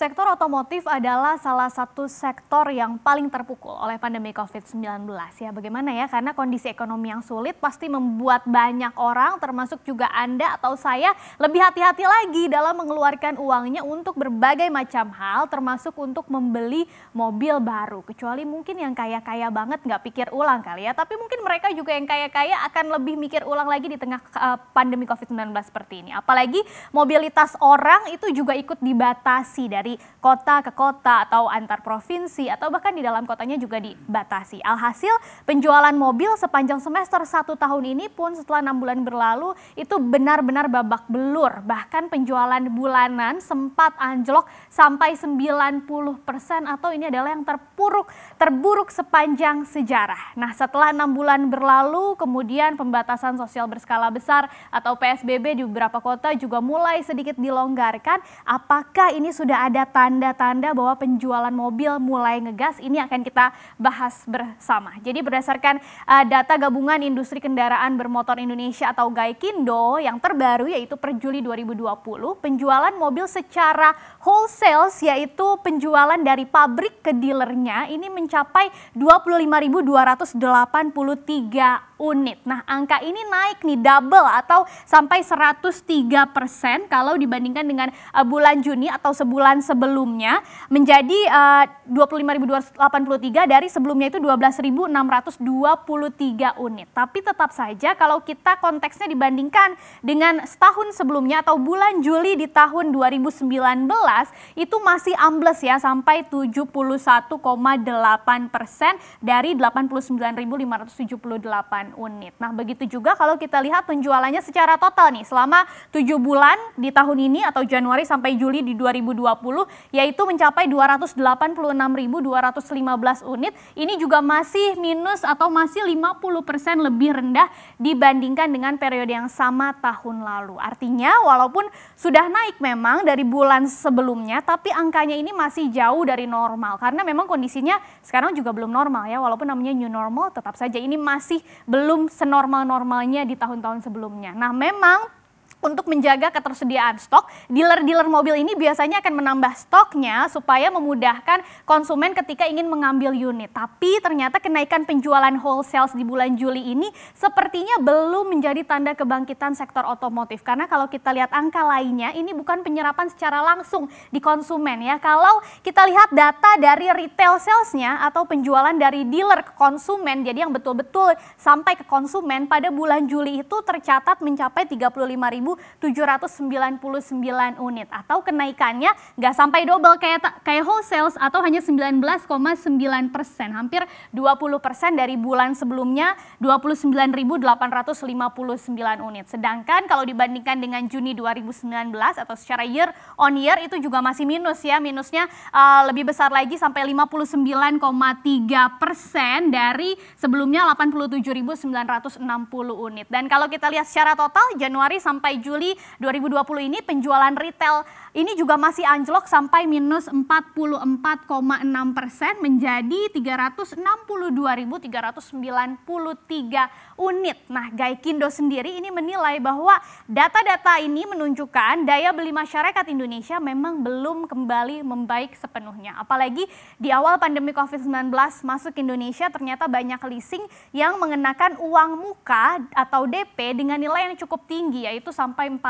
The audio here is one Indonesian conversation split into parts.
Sektor otomotif adalah salah satu sektor yang paling terpukul oleh pandemi COVID-19 ya. Bagaimana ya? Karena kondisi ekonomi yang sulit pasti membuat banyak orang termasuk juga Anda atau saya lebih hati-hati lagi dalam mengeluarkan uangnya untuk berbagai macam hal termasuk untuk membeli mobil baru. Kecuali mungkin yang kaya-kaya banget nggak pikir ulang kali ya. Tapi mungkin mereka juga yang kaya-kaya akan lebih mikir ulang lagi di tengah eh, pandemi COVID-19 seperti ini. Apalagi mobilitas orang itu juga ikut dibatasi dari dari kota ke kota atau antar provinsi atau bahkan di dalam kotanya juga dibatasi. Alhasil penjualan mobil sepanjang semester satu tahun ini pun setelah enam bulan berlalu itu benar-benar babak belur. Bahkan penjualan bulanan sempat anjlok sampai 90% atau ini adalah yang terpuruk, terburuk sepanjang sejarah. Nah setelah enam bulan berlalu kemudian pembatasan sosial berskala besar atau PSBB di beberapa kota juga mulai sedikit dilonggarkan. Apakah ini sudah ada ada tanda-tanda bahwa penjualan mobil mulai ngegas. Ini akan kita bahas bersama. Jadi berdasarkan uh, data gabungan industri kendaraan bermotor Indonesia atau Gaikindo yang terbaru yaitu per Juli 2020, penjualan mobil secara wholesale yaitu penjualan dari pabrik ke dealernya ini mencapai 25.283 unit. Nah angka ini naik nih double atau sampai 103 persen kalau dibandingkan dengan uh, bulan Juni atau sebulan sebelumnya menjadi eh, uh, 25.283 dari sebelumnya itu 12.623 unit. Tapi tetap saja kalau kita konteksnya dibandingkan dengan setahun sebelumnya atau bulan Juli di tahun 2019 itu masih ambles ya sampai 71,8 persen dari 89.578 unit. Nah, begitu juga kalau kita lihat penjualannya secara total nih selama 7 bulan di tahun ini atau Januari sampai Juli di 2020 yaitu mencapai 286.215 unit. Ini juga masih minus atau masih 50% lebih rendah dibandingkan dengan periode yang sama tahun lalu. Artinya walaupun sudah naik memang dari bulan sebelumnya tapi angkanya ini masih jauh dari normal karena memang kondisinya sekarang juga belum normal ya walaupun namanya new normal tetap saja ini masih belum belum senormal-normalnya di tahun-tahun sebelumnya. Nah, memang untuk menjaga ketersediaan stok, dealer-dealer mobil ini biasanya akan menambah stoknya supaya memudahkan konsumen ketika ingin mengambil unit. Tapi ternyata kenaikan penjualan wholesale di bulan Juli ini sepertinya belum menjadi tanda kebangkitan sektor otomotif. Karena kalau kita lihat angka lainnya, ini bukan penyerapan secara langsung di konsumen ya. Kalau kita lihat data dari retail salesnya atau penjualan dari dealer ke konsumen, jadi yang betul-betul sampai ke konsumen pada bulan Juli itu tercatat mencapai 35 ribu 1.799 unit atau kenaikannya nggak sampai double kayak kayak wholesale atau hanya 19,9 persen, hampir 20 persen dari bulan sebelumnya 29.859 unit. Sedangkan kalau dibandingkan dengan Juni 2019 atau secara year on year itu juga masih minus ya, minusnya uh, lebih besar lagi sampai 59,3 persen dari sebelumnya 87.960 unit. Dan kalau kita lihat secara total Januari sampai Juli 2020 ini penjualan retail ini juga masih anjlok sampai minus 44,6 persen menjadi 362.393 unit. Nah Gaikindo sendiri ini menilai bahwa data-data ini menunjukkan daya beli masyarakat Indonesia memang belum kembali membaik sepenuhnya. Apalagi di awal pandemi COVID-19 masuk Indonesia ternyata banyak leasing yang mengenakan uang muka atau DP dengan nilai yang cukup tinggi yaitu sampai 40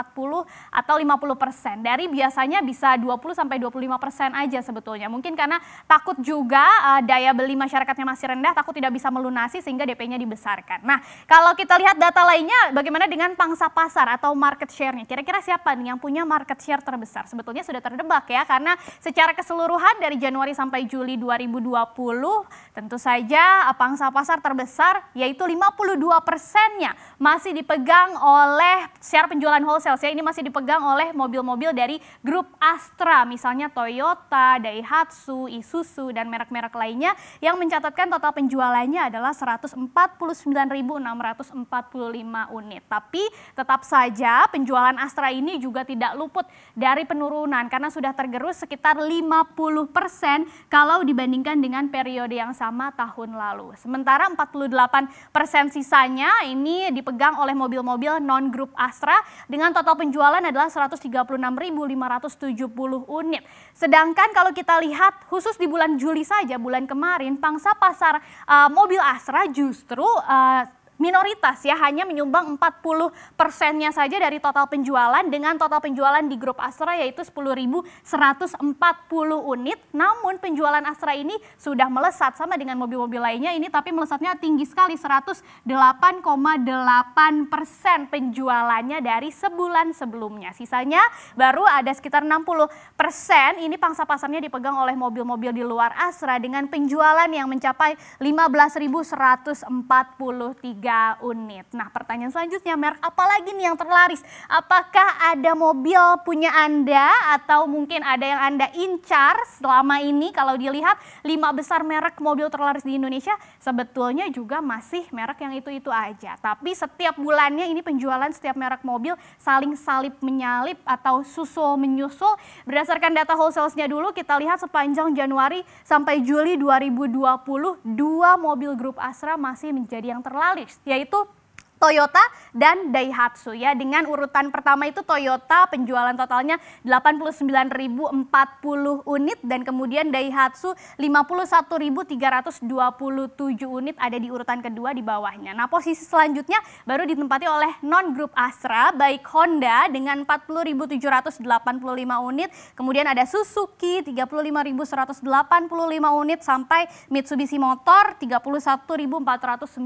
atau 50 persen dari biasa biasanya bisa 20 sampai 25 persen aja sebetulnya. Mungkin karena takut juga uh, daya beli masyarakatnya masih rendah, takut tidak bisa melunasi sehingga DP-nya dibesarkan. Nah, kalau kita lihat data lainnya, bagaimana dengan pangsa pasar atau market share-nya? Kira-kira siapa nih yang punya market share terbesar? Sebetulnya sudah terdebak ya, karena secara keseluruhan dari Januari sampai Juli 2020, tentu saja eh, pangsa pasar terbesar yaitu 52 persennya masih dipegang oleh share penjualan wholesale. Ya, ini masih dipegang oleh mobil-mobil dari grup Astra misalnya Toyota, Daihatsu, Isuzu dan merek-merek lainnya yang mencatatkan total penjualannya adalah 149.645 unit. Tapi tetap saja penjualan Astra ini juga tidak luput dari penurunan karena sudah tergerus sekitar 50% kalau dibandingkan dengan periode yang sama tahun lalu. Sementara 48% sisanya ini dipegang oleh mobil-mobil non-grup Astra dengan total penjualan adalah 136.500 170 unit. Sedangkan kalau kita lihat khusus di bulan Juli saja, bulan kemarin, pangsa pasar uh, mobil Astra justru uh, minoritas ya hanya menyumbang 40 persennya saja dari total penjualan dengan total penjualan di grup Astra yaitu 10.140 unit. Namun penjualan Astra ini sudah melesat sama dengan mobil-mobil lainnya ini tapi melesatnya tinggi sekali 108,8 persen penjualannya dari sebulan sebelumnya. Sisanya baru ada sekitar 60 persen ini pangsa pasarnya dipegang oleh mobil-mobil di luar Astra dengan penjualan yang mencapai 15.143 3 unit. Nah pertanyaan selanjutnya merek apa lagi nih yang terlaris? Apakah ada mobil punya Anda atau mungkin ada yang Anda incar selama ini kalau dilihat lima besar merek mobil terlaris di Indonesia sebetulnya juga masih merek yang itu-itu aja. Tapi setiap bulannya ini penjualan setiap merek mobil saling salip menyalip atau susul menyusul. Berdasarkan data wholesalesnya dulu kita lihat sepanjang Januari sampai Juli 2020 dua mobil grup Astra masih menjadi yang terlaris yaitu Toyota dan Daihatsu ya. Dengan urutan pertama itu Toyota penjualan totalnya 89.040 unit dan kemudian Daihatsu 51.327 unit ada di urutan kedua di bawahnya. Nah, posisi selanjutnya baru ditempati oleh non grup Astra baik Honda dengan 40.785 unit, kemudian ada Suzuki 35.185 unit sampai Mitsubishi Motor 31.496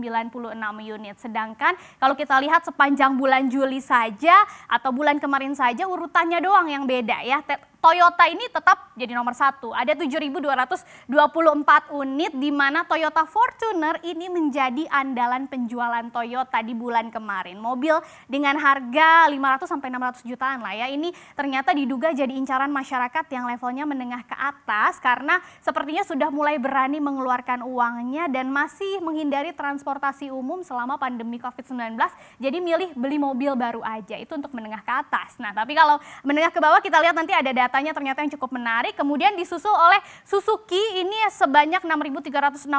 unit. Sedangkan kalau kita lihat sepanjang bulan Juli saja atau bulan kemarin saja urutannya doang yang beda ya. Toyota ini tetap jadi nomor satu. Ada 7.224 unit di mana Toyota Fortuner ini menjadi andalan penjualan Toyota di bulan kemarin. Mobil dengan harga 500 sampai 600 jutaan lah ya. Ini ternyata diduga jadi incaran masyarakat yang levelnya menengah ke atas karena sepertinya sudah mulai berani mengeluarkan uangnya dan masih menghindari transportasi umum selama pandemi Covid-19. Jadi milih beli mobil baru aja. Itu untuk menengah ke atas. Nah, tapi kalau menengah ke bawah kita lihat nanti ada data datanya ternyata yang cukup menarik. Kemudian disusul oleh Suzuki ini sebanyak 6.369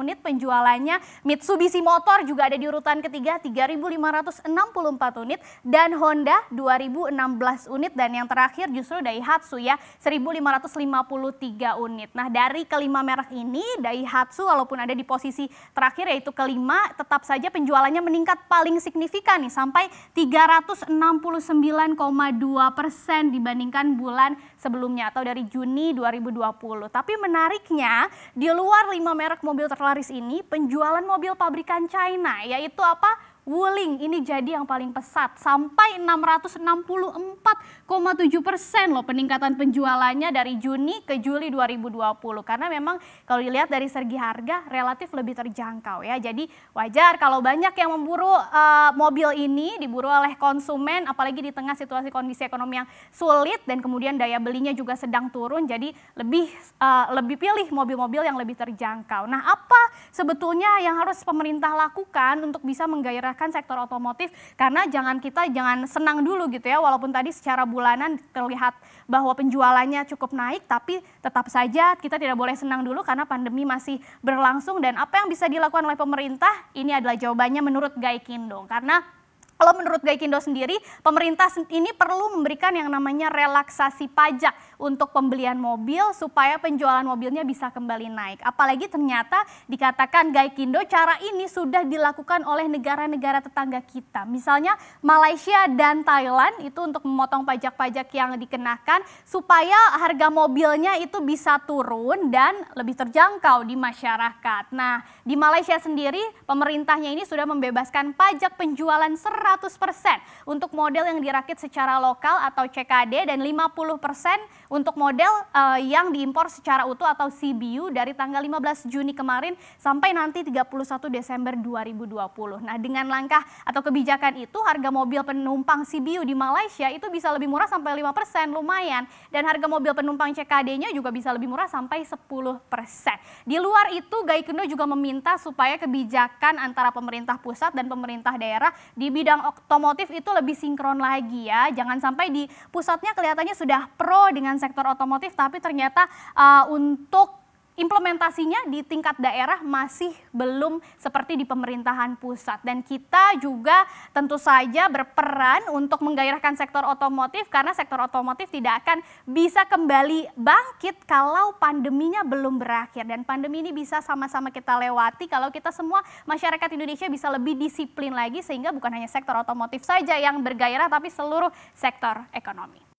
unit penjualannya. Mitsubishi Motor juga ada di urutan ketiga 3.564 unit dan Honda 2.016 unit dan yang terakhir justru Daihatsu ya 1.553 unit. Nah dari kelima merek ini Daihatsu walaupun ada di posisi terakhir yaitu kelima tetap saja penjualannya meningkat paling signifikan nih sampai 369,2 persen dibandingkan bulan bulan sebelumnya atau dari Juni 2020. Tapi menariknya di luar lima merek mobil terlaris ini penjualan mobil pabrikan China yaitu apa? Wuling ini jadi yang paling pesat sampai 664,7 persen loh peningkatan penjualannya dari Juni ke Juli 2020 karena memang kalau dilihat dari segi harga relatif lebih terjangkau ya jadi wajar kalau banyak yang memburu uh, mobil ini diburu oleh konsumen apalagi di tengah situasi kondisi ekonomi yang sulit dan kemudian daya belinya juga sedang turun jadi lebih uh, lebih pilih mobil-mobil yang lebih terjangkau nah apa sebetulnya yang harus pemerintah lakukan untuk bisa menggairah memecahkan sektor otomotif karena jangan kita jangan senang dulu gitu ya walaupun tadi secara bulanan terlihat bahwa penjualannya cukup naik tapi tetap saja kita tidak boleh senang dulu karena pandemi masih berlangsung dan apa yang bisa dilakukan oleh pemerintah ini adalah jawabannya menurut Gai Kindong karena kalau menurut Gaikindo sendiri, pemerintah ini perlu memberikan yang namanya relaksasi pajak untuk pembelian mobil supaya penjualan mobilnya bisa kembali naik. Apalagi ternyata dikatakan Gaikindo cara ini sudah dilakukan oleh negara-negara tetangga kita. Misalnya Malaysia dan Thailand itu untuk memotong pajak-pajak yang dikenakan supaya harga mobilnya itu bisa turun dan lebih terjangkau di masyarakat. Nah, di Malaysia sendiri pemerintahnya ini sudah membebaskan pajak penjualan ser. 100% untuk model yang dirakit secara lokal atau CKD dan 50% untuk model uh, yang diimpor secara utuh atau CBU dari tanggal 15 Juni kemarin sampai nanti 31 Desember 2020. Nah, dengan langkah atau kebijakan itu harga mobil penumpang CBU di Malaysia itu bisa lebih murah sampai 5%, lumayan. Dan harga mobil penumpang CKD-nya juga bisa lebih murah sampai 10%. Di luar itu Gaikindo juga meminta supaya kebijakan antara pemerintah pusat dan pemerintah daerah di bidang bidang otomotif itu lebih sinkron lagi ya. Jangan sampai di pusatnya kelihatannya sudah pro dengan sektor otomotif tapi ternyata uh, untuk implementasinya di tingkat daerah masih belum seperti di pemerintahan pusat dan kita juga tentu saja berperan untuk menggairahkan sektor otomotif karena sektor otomotif tidak akan bisa kembali bangkit kalau pandeminya belum berakhir dan pandemi ini bisa sama-sama kita lewati kalau kita semua masyarakat Indonesia bisa lebih disiplin lagi sehingga bukan hanya sektor otomotif saja yang bergairah tapi seluruh sektor ekonomi.